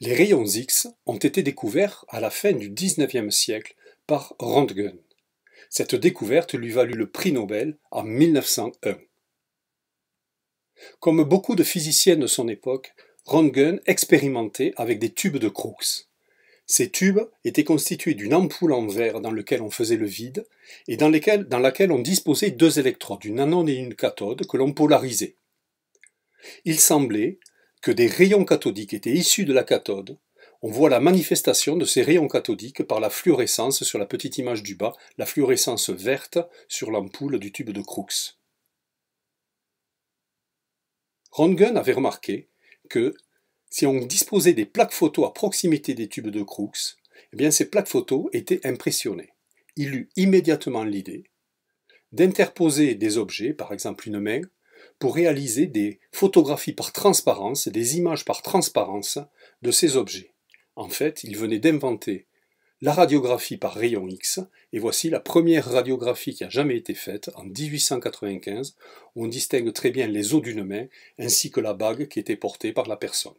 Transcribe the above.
Les rayons X ont été découverts à la fin du XIXe siècle par Röntgen. Cette découverte lui valut le prix Nobel en 1901. Comme beaucoup de physiciens de son époque, Röntgen expérimentait avec des tubes de Crookes. Ces tubes étaient constitués d'une ampoule en verre dans laquelle on faisait le vide et dans, dans laquelle on disposait deux électrodes, une anode et une cathode, que l'on polarisait. Il semblait que des rayons cathodiques étaient issus de la cathode, on voit la manifestation de ces rayons cathodiques par la fluorescence sur la petite image du bas, la fluorescence verte sur l'ampoule du tube de Crookes. Röntgen avait remarqué que si on disposait des plaques photos à proximité des tubes de Crookes, eh bien ces plaques photos étaient impressionnées. Il eut immédiatement l'idée d'interposer des objets, par exemple une main, pour réaliser des photographies par transparence, des images par transparence de ces objets. En fait, il venait d'inventer la radiographie par rayon X, et voici la première radiographie qui a jamais été faite en 1895. Où on distingue très bien les os d'une main ainsi que la bague qui était portée par la personne.